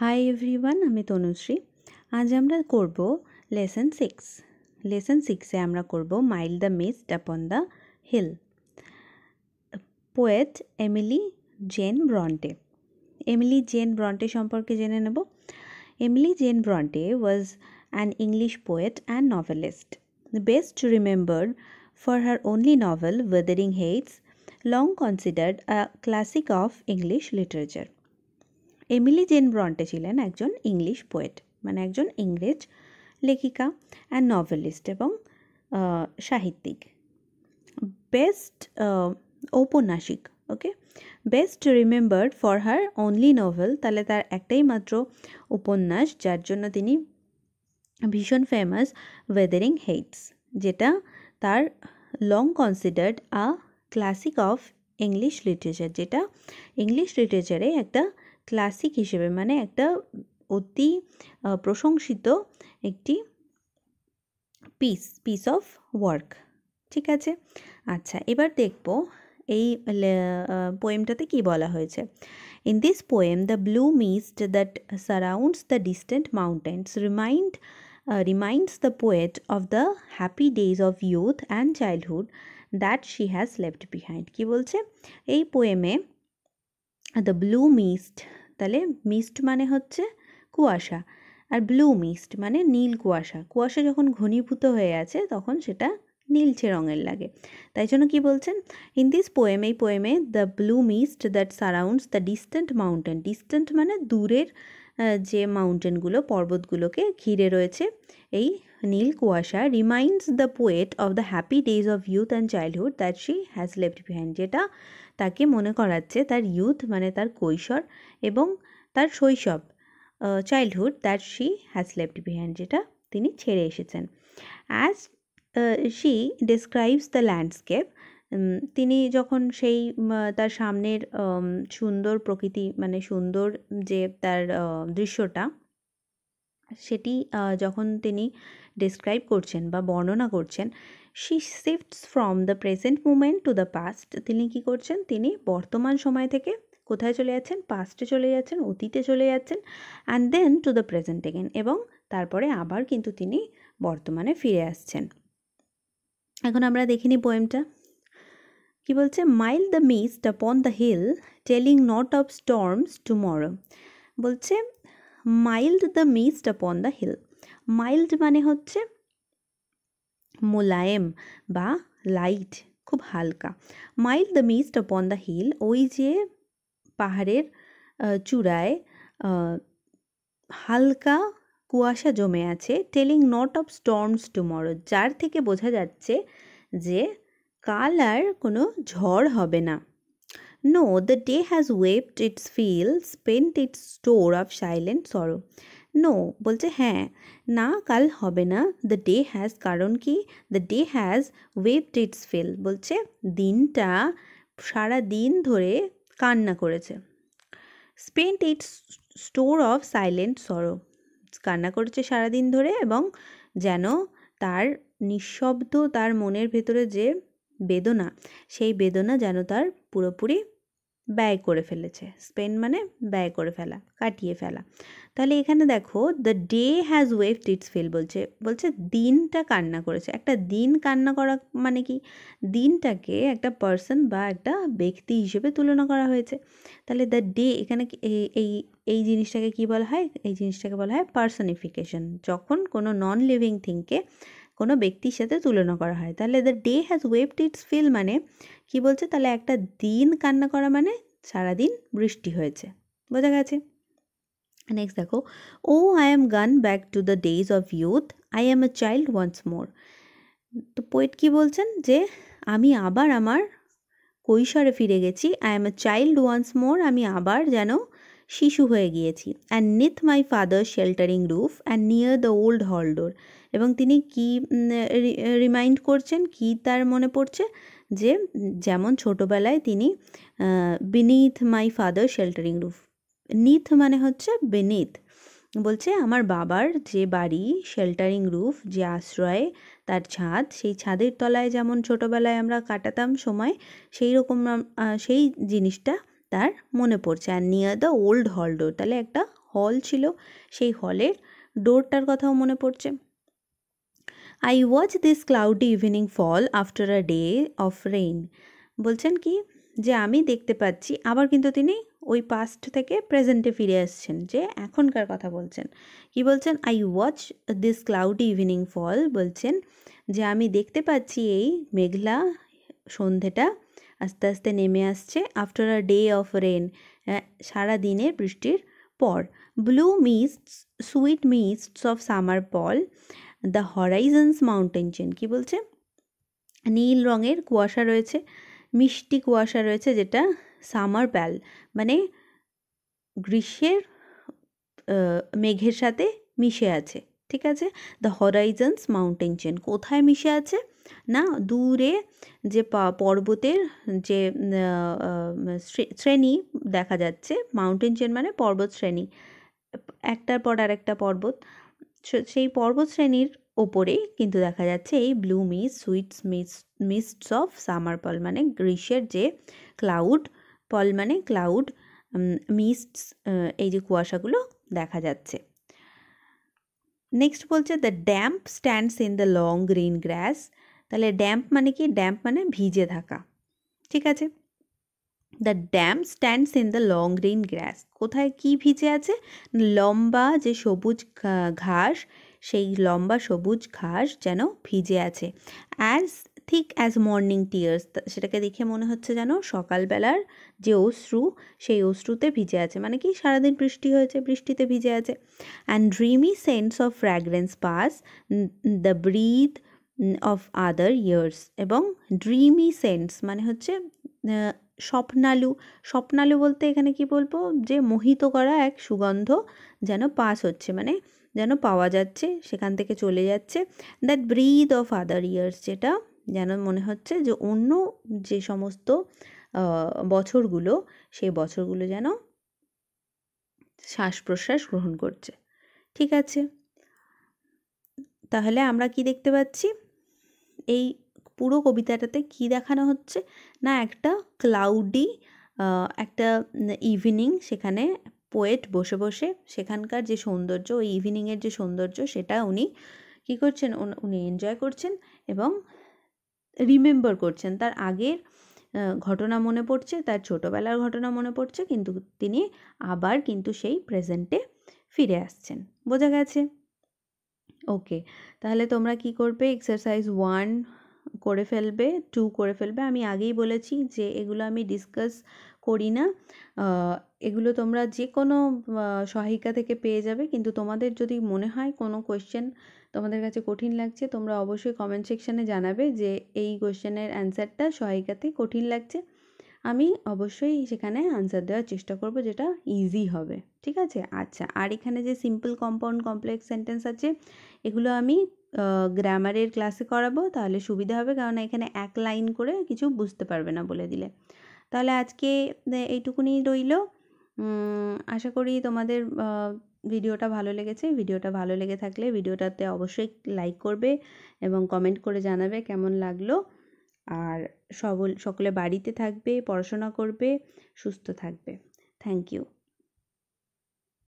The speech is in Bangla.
হাই এভরিওয়ান আমি তনুশ্রী আজ আমরা করব লেসন সিক্স লেসন সিক্সে আমরা করব mild the mist upon the hill poet Emily Jane Bronte Emily Jane Bronte সম্পর্কে জেনে নেব Emily Jane Bronte was an English poet and novelist best remember for her only novel Wuthering Heights, long considered a classic of English literature. Emily Jane Bronte ছিলেন একজন ইংলিশ পোয়েট মানে একজন ইংরেজ লেখিকা অ্যান্ড নভেলিস্ট এবং সাহিত্যিক বেস্ট ঔপন্যাসিক okay best remembered for her only novel তাহলে তার একটাই মাত্র উপন্যাস যার জন্য তিনি ভীষণ ফেমাস ওয়েদারিং হেইটস যেটা তার long considered a classic of English literature যেটা ইংলিশ লিটারেচারে একটা ক্লাসিক হিসেবে মানে একটা অতি প্রশংসিত একটি পিস পিস অফ ওয়ার্ক ঠিক আছে আচ্ছা এবার দেখব এই পোয়েমটাতে কি বলা হয়েছে in this poem the blue mist that surrounds the distant mountains remind reminds the poet of the happy days of youth and childhood that she has left behind কী বলছে এই পোয়েমে দ্য ব্লু মিস্ট তাহলে মিস্ট মানে হচ্ছে কুয়াশা আর ব্লু মিস্ট মানে নীল কুয়াশা কুয়াশা যখন ঘনীভূত হয়ে আছে তখন সেটা নীলচে রঙের লাগে তাই জন্য কী বলছেন ইন দিস পোয়েম এই পোয়েমে the blue mist that surrounds the distant mountain distant মানে দূরের যে মাউন্টেনগুলো পর্বতগুলোকে ঘিরে রয়েছে এই নীল কুয়াশা reminds the poet of the happy days of youth and childhood that she has left behind যেটা তাকে মনে করাচ্ছে তার ইউথ মানে তার কৈশোর এবং তার শৈশব childhood that she has left behind যেটা তিনি ছেড়ে এসেছেন as she describes the landscape তিনি যখন সেই তার সামনের সুন্দর প্রকৃতি মানে সুন্দর যে তার দৃশ্যটা সেটি যখন তিনি ডিসক্রাইব করছেন বা বর্ণনা করছেন she shifts from the present moment to the past তিনি কি করছেন তিনি বর্তমান সময় থেকে কোথায় চলে যাচ্ছেন পাস্টে চলে যাচ্ছেন অতীতে চলে যাচ্ছেন and then to the present again এবং তারপরে আবার কিন্তু তিনি বর্তমানে ফিরে আসছেন এখন আমরা দেখিনি পোয়েমটা কি বলছে mild the mist upon the hill telling not of storms tomorrow বলছে mild the mist upon the hill mild মানে হচ্ছে মোলায়েম বা লাইট খুব হালকা mild the mist upon the hill ওই যে পাহাড়ের চূড়ায় হালকা কুয়াশা জমে আছে telling not of storms tomorrow যার থেকে বোঝা যাচ্ছে যে কাল আর কোনো ঝড় হবে না No, the day has wept its field, spent its store of silent sorrow. No বলছে হ্যাঁ না কাল হবে না দ্য ডে হ্যাজ কারণ কি the day has waved its fill বলছে দিনটা সারা দিন ধরে কান্না করেছে spent its store of silent sorrow কান্না করেছে সারা দিন ধরে এবং যেন তার নিঃশব্দ তার মনের ভেতরে যে বেদনা সেই বেদনা যেন তার পুরোপুরি ব্যয় করে ফেলেছে স্পেন্ড মানে ব্যয় করে ফেলা কাটিয়ে ফেলা তাহলে এখানে দেখো the day has waved its fill বলছে বলছে দিনটা কান্না করেছে একটা দিন কান্না করা মানে কি দিনটাকে একটা পার্সন বা একটা ব্যক্তি হিসেবে তুলনা করা হয়েছে তাহলে দ্য ডে এখানে এই এই জিনিসটাকে কি বলা হয় এই জিনিসটাকে বলা হয় পার্সনিফিকেশন যখন কোনো নন লিভিং থিংকে কোনো ব্যক্তির সাথে তুলনা করা হয় তাহলে the day has waved its fill মানে কি বলছে তাহলে একটা দিন কান্না করা মানে সারাদিন বৃষ্টি হয়েছে বোঝা গেছে নেক্সট দেখো oh I am gone back to the days of youth I am a child once more তো পোয়েট কী বলছেন যে আমি আবার আমার কৈশোরে ফিরে গেছি I am a child once more আমি আবার যেন শিশু হয়ে গিয়েছি and neath my father sheltering roof and near the old hall door এবং তিনি কি রিমাইন্ড করছেন কি তার মনে পড়ছে যে যেমন ছোটোবেলায় তিনি beneath my father sheltering roof neath মানে হচ্ছে বিনিথ বলছে আমার বাবার যে বাড়ি শেল্টারিং রুফ যে আশ্রয়ে তার ছাদ সেই ছাদের তলায় যেমন ছোটোবেলায় আমরা কাটাতাম সময় সেই রকম সেই জিনিসটা তার মনে পড়ছে আর নিয়ার দ্য ওল্ড হল ডোর তাহলে একটা হল ছিল সেই হলের ডোরটার কথাও মনে পড়ছে I watch this cloudy evening fall after a day of rain বলছেন কি যে আমি দেখতে পাচ্ছি আবার কিন্তু তিনি ওই পাস্ট থেকে প্রেজেন্টে ফিরে আসছেন যে এখনকার কথা বলছেন কি বলছেন I watch this cloudy evening fall বলছেন যে আমি দেখতে পাচ্ছি এই মেঘলা সন্ধেটা আস্তে আস্তে নেমে আসছে after a day of rain সারা দিনের বৃষ্টির পর blue mists sweet mists of summer pall the horizons mountain chain কী বলছে নীল রঙের কুয়াশা রয়েছে মিষ্টি কুয়াশা রয়েছে যেটা সামার প্যাল মানে গ্রীষ্মের মেঘের সাথে মিশে আছে ঠিক আছে দ্য হরাইজন্স মাউন্টেন চেন কোথায় মিশে আছে না দূরে যে পর্বতের যে শ্রেণী দেখা যাচ্ছে মাউন্টেন চেন মানে পর্বত শ্রেণী একটার পর আর একটা পর্বত সেই পর্বত শ্রেণীর ওপরেই কিন্তু দেখা যাচ্ছে এই blue mist sweet mist mists of summer pall মানে গ্রীষ্মের যে ক্লাউড পল মানে ক্লাউড মিস্টস এই যে কুয়াশাগুলো দেখা যাচ্ছে নেক্সট বলছে the damp stands in the long green grass তাহলে ড্যাম্প মানে কি ড্যাম্প মানে ভিজে থাকা ঠিক আছে the damp stands in the long green grass কোথায় কি ভিজে আছে লম্বা যে সবুজ ঘাস সেই লম্বা সবুজ ঘাস যেন ভিজে আছে as thick as morning tears সেটাকে দেখে মনে হচ্ছে যেন সকালবেলার যে অশ্রু সেই অশ্রুতে ভিজে আছে মানে কি সারাদিন বৃষ্টি হয়েছে বৃষ্টিতে ভিজে আছে and dreamy sense of fragrance pass the breath of other years এবং ড্রিমি সেন্স মানে হচ্ছে স্বপ্নালু স্বপ্নালু বলতে এখানে কি বলবো যে মোহিত করা এক সুগন্ধ যেন পাস হচ্ছে মানে যেন পাওয়া যাচ্ছে সেখান থেকে চলে যাচ্ছে that breath of other years যেটা যেন মনে হচ্ছে যে অন্য যে সমস্ত বছরগুলো সেই বছরগুলো যেন শ্বাস প্রশ্বাস গ্রহণ করছে ঠিক আছে তাহলে আমরা কি দেখতে পাচ্ছি এই পুরো কবিতাটাতে কি দেখানো হচ্ছে না একটা ক্লাউডি একটা ইভিনিং সেখানে পোয়েট বসে বসে সেখানকার যে সৌন্দর্য ওই ইভিনিংয়ের যে সৌন্দর্য সেটা উনি কি করছেন উনি এনজয় করছেন এবং রিমেম্বার করছেন তার আগের ঘটনা মনে পড়ছে তার ছোটোবেলার ঘটনা মনে পড়ছে কিন্তু তিনি আবার কিন্তু সেই প্রেজেন্টে ফিরে আসছেন বোঝা গেছে ওকে তাহলে তোমরা কি করবে এক্সারসাইজ ওয়ান করে ফেলবে টু করে ফেলবে আমি আগেই বলেছি যে এগুলো আমি ডিসকাস করি না এগুলো তোমরা যে কোনো সহায়িকা থেকে পেয়ে যাবে কিন্তু তোমাদের যদি মনে হয় কোনো কোয়েশ্চেন তোমাদের কাছে কঠিন লাগছে তোমরা অবশ্যই কমেন্ট সেকশানে জানাবে যে এই কোয়েশ্চেনের অ্যান্সারটা সহায়িকাতে কঠিন লাগছে আমি অবশ্যই সেখানে আনসার দেওয়ার চেষ্টা করব যেটা ইজি হবে ঠিক আছে আচ্ছা আর এখানে যে সিম্পল কম্পাউন্ড কমপ্লেক্স সেন্টেন্স আছে এগুলো আমি গ্রামারের ক্লাসে করাবো তাহলে সুবিধা হবে কারণ এখানে এক লাইন করে কিছু বুঝতে পারবে না বলে দিলে তাহলে আজকে এইটুকুনি রইল আশা করি তোমাদের ভিডিওটা ভালো লেগেছে ভিডিওটা ভালো লেগে থাকলে ভিডিওটাতে অবশ্যই লাইক করবে এবং কমেন্ট করে জানাবে কেমন লাগলো আর সবল সকলে বাড়িতে থাকবে পড়াশোনা করবে সুস্থ থাকবে থ্যাংক ইউ